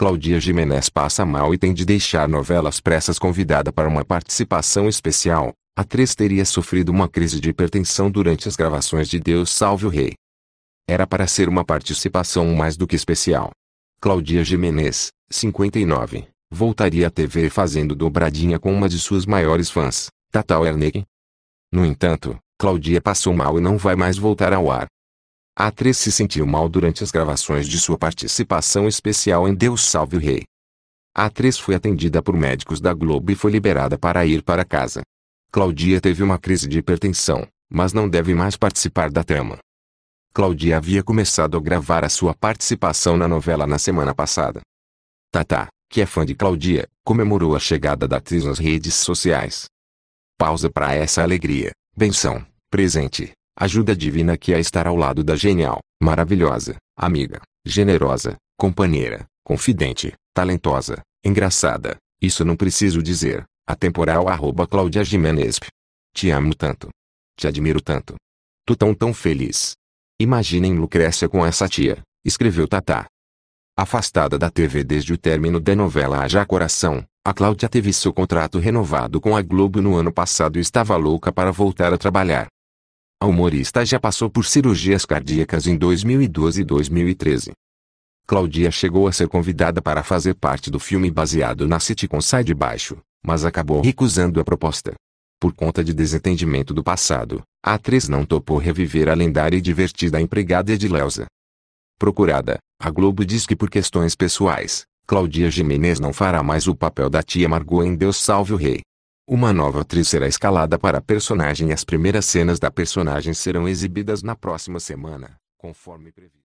Claudia Jimenez passa mal e tem de deixar novelas pressas convidada para uma participação especial. A atriz teria sofrido uma crise de hipertensão durante as gravações de Deus Salve o Rei. Era para ser uma participação mais do que especial. Claudia Jimenez, 59, voltaria à TV fazendo dobradinha com uma de suas maiores fãs, Tatal Werneck. No entanto, Claudia passou mal e não vai mais voltar ao ar. A atriz se sentiu mal durante as gravações de sua participação especial em Deus Salve o Rei. A atriz foi atendida por médicos da Globo e foi liberada para ir para casa. Claudia teve uma crise de hipertensão, mas não deve mais participar da trama. Claudia havia começado a gravar a sua participação na novela na semana passada. Tata, que é fã de Claudia, comemorou a chegada da atriz nas redes sociais. Pausa para essa alegria, benção, presente ajuda divina que é estar ao lado da genial, maravilhosa, amiga, generosa, companheira, confidente, talentosa, engraçada, isso não preciso dizer, atemporal arroba Cláudia Jimenezp. Te amo tanto. Te admiro tanto. Tu tão tão feliz. Imaginem Lucrécia com essa tia, escreveu Tatá. Afastada da TV desde o término da novela Haja Coração, a Cláudia teve seu contrato renovado com a Globo no ano passado e estava louca para voltar a trabalhar. A humorista já passou por cirurgias cardíacas em 2012 e 2013. Claudia chegou a ser convidada para fazer parte do filme baseado na sitcom Sai de Baixo, mas acabou recusando a proposta. Por conta de desentendimento do passado, a atriz não topou reviver a lendária e divertida empregada Edileuza. Procurada, a Globo diz que por questões pessoais, Claudia Jimenez não fará mais o papel da tia Margot em Deus Salve o Rei. Uma nova atriz será escalada para a personagem e as primeiras cenas da personagem serão exibidas na próxima semana, conforme previsto.